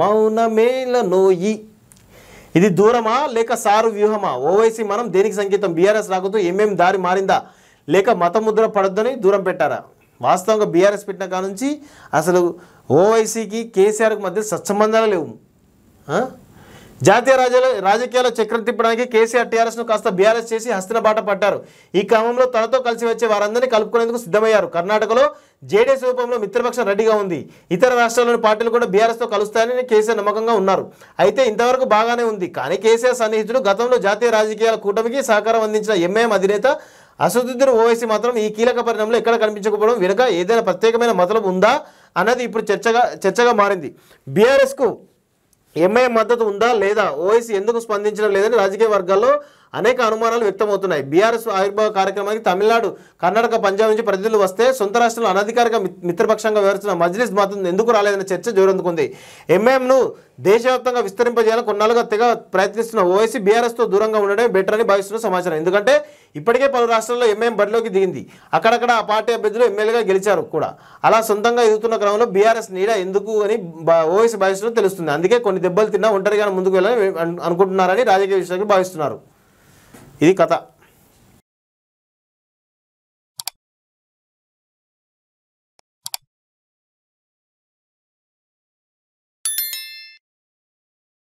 మౌన మేల నోయి ఇది దూరమా లేక సారు వ్యూహమా ఓవైసీ మనం దేనికి సంకేతం బీఆర్ఎస్ రాకతో ఏమేమి దారి మారిందా లేక మతముద్ర పడొద్దని దూరం పెట్టారా వాస్తవంగా బీఆర్ఎస్ పెట్టిన కానుంచి అసలు ఓవైసీకి కేసీఆర్కి మధ్య సత్సంబంధాలు లేవు జాతీయ రాజకీయాల్లో చక్రం తిప్పడానికి కేసీఆర్ టీఆర్ఎస్ను కాస్త బీఆర్ఎస్ చేసి హస్తిన బాట పట్టారు ఈ క్రమంలో తనతో కలిసి వచ్చే వారందరినీ కలుపుకునేందుకు సిద్ధమయ్యారు కర్ణాటకలో జేడీఎస్ రూపంలో మిత్రపక్షం రెడీగా ఉంది ఇతర రాష్ట్రాల్లోని పార్టీలు కూడా బీఆర్ఎస్ తో కలుస్తాయని కేసీఆర్ నమ్మకంగా ఉన్నారు అయితే ఇంతవరకు బాగానే ఉంది కానీ కేసీఆర్ సన్నిహితుడు గతంలో జాతీయ రాజకీయాల కూటమికి సహకారం అందించిన ఎంఐఎం అధినేత అసదుద్దీన్ ఓవైసీ మాత్రం ఈ కీలక పరిణామంలో ఎక్కడ కనిపించకపోవడం వెనుక ఏదైనా ప్రత్యేకమైన మతలం ఉందా అన్నది ఇప్పుడు చర్చగా చర్చగా మారింది బీఆర్ఎస్కు ఎంఐ మద్దతు ఉందా లేదా ఓఎస్ ఎందుకు స్పందించడం లేదని రాజకీయ వర్గాల్లో అనేక అనుమానాలు వ్యక్తమవుతున్నాయి బీఆర్ఎస్ ఆవిర్భావ కార్యక్రమానికి తమిళనాడు కర్ణాటక పంజాబ్ నుంచి ప్రతినిధులు వస్తే సొంత రాష్ట్రంలో అనధికారిక మిత్రపక్షంగా వివరిస్తున్న మజ్లిస్ మాత్రం ఎందుకు రాలేదన్న చర్చ జోరందుకుంది ఎంఎంను దేశవ్యాప్తంగా విస్తరింపజేయాలని కొన్నాళ్ళుగా తెగ ప్రయత్నిస్తున్న ఓవైసీ బీఆర్ఎస్తో దూరంగా ఉండడమే బెటర్ అని భావిస్తున్న సమాచారం ఎందుకంటే ఇప్పటికే పలు రాష్ట్రాల్లో ఎంఎం బరిలోకి దిగింది అక్కడక్కడ ఆ పార్టీ అభ్యర్థులు ఎమ్మెల్యేగా గెలిచారు కూడా అలా సొంతంగా ఎదుగుతున్న క్రమంలో బీఆర్ఎస్ నీడ ఎందుకు అని ఓవైసీ భావిస్తున్నట్టు తెలుస్తుంది అందుకే కొన్ని దెబ్బలు తిన్నా ఒంటరిగానే ముందుకు వెళ్ళాలని అనుకుంటున్నారని రాజకీయ విషయాలు భావిస్తున్నారు 入り方